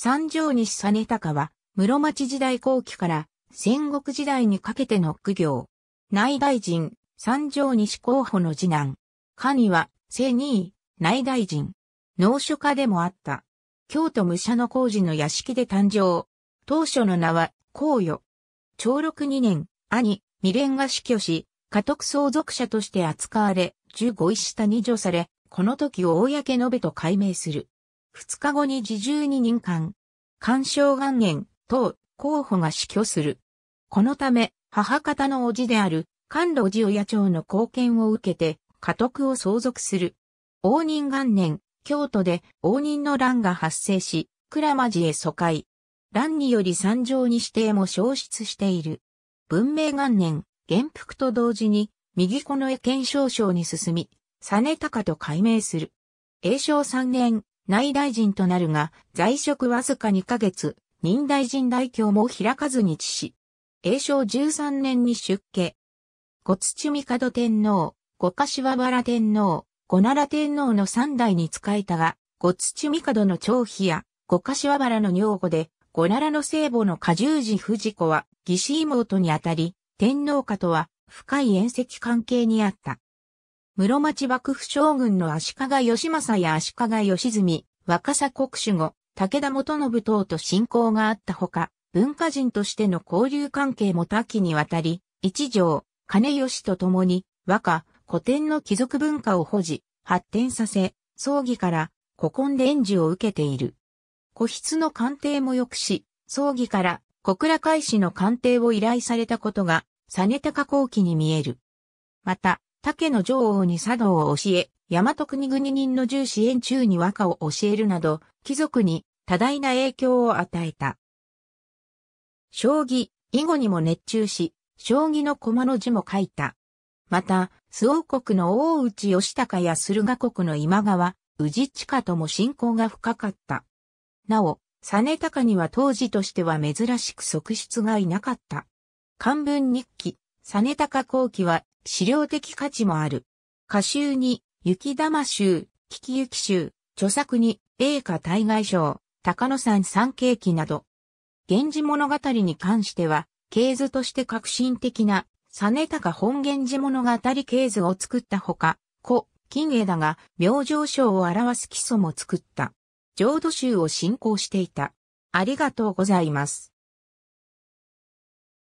三条西実高は、室町時代後期から戦国時代にかけての苦行。内大臣、三条西候補の次男。神は、正二位、内大臣。農書家でもあった。京都武者の工事の屋敷で誕生。当初の名は、公与。長禄二年、兄、未練が死去し、家督相続者として扱われ、十五位下に除され、この時を公延べと改名する。二日後に自重に任官。干渉元年、等、候補が死去する。このため、母方の叔父である、関路寺親長の貢献を受けて、家督を相続する。応仁元年、京都で応仁の乱が発生し、倉間寺へ疎開。乱により三条に指定も消失している。文明元年、元服と同時に、右子の江県証省に進み、実高と改名する。永正三年、内大臣となるが、在職わずか2ヶ月、任大臣代表も開かずに致し、永正13年に出家。小土帝天皇、小柏原天皇、小奈良天皇の三代に仕えたが、小土帝の長妃や小柏原の女子で、小奈良の聖母の下十字藤子は、義子妹にあたり、天皇家とは深い縁石関係にあった。室町幕府将軍の足利義政や足利義澄、若狭国主語、武田元信等と親交があったほか、文化人としての交流関係も多岐にわたり、一条、金吉と共に、和歌、古典の貴族文化を保持、発展させ、葬儀から古今で演じを受けている。個室の鑑定もくし、葬儀から小倉海始の鑑定を依頼されたことが、実高後期に見える。また、竹の女王に茶道を教え、大和国国人の重支援中に和歌を教えるなど、貴族に多大な影響を与えた。将棋、囲碁にも熱中し、将棋の駒の字も書いた。また、周王国の大内義高や駿河国の今川、宇治下とも親交が深かった。なお、実高には当時としては珍しく側室がいなかった。漢文日記、実高後期は資料的価値もある。歌集に、雪玉集、キき雪集、著作に、栄華大外省、高野山三景記など。源氏物語に関しては、系図として革新的な、タカ本源氏物語系図を作ったほか、古、金枝が明星賞を表す基礎も作った。浄土宗を信仰していた。ありがとうございます。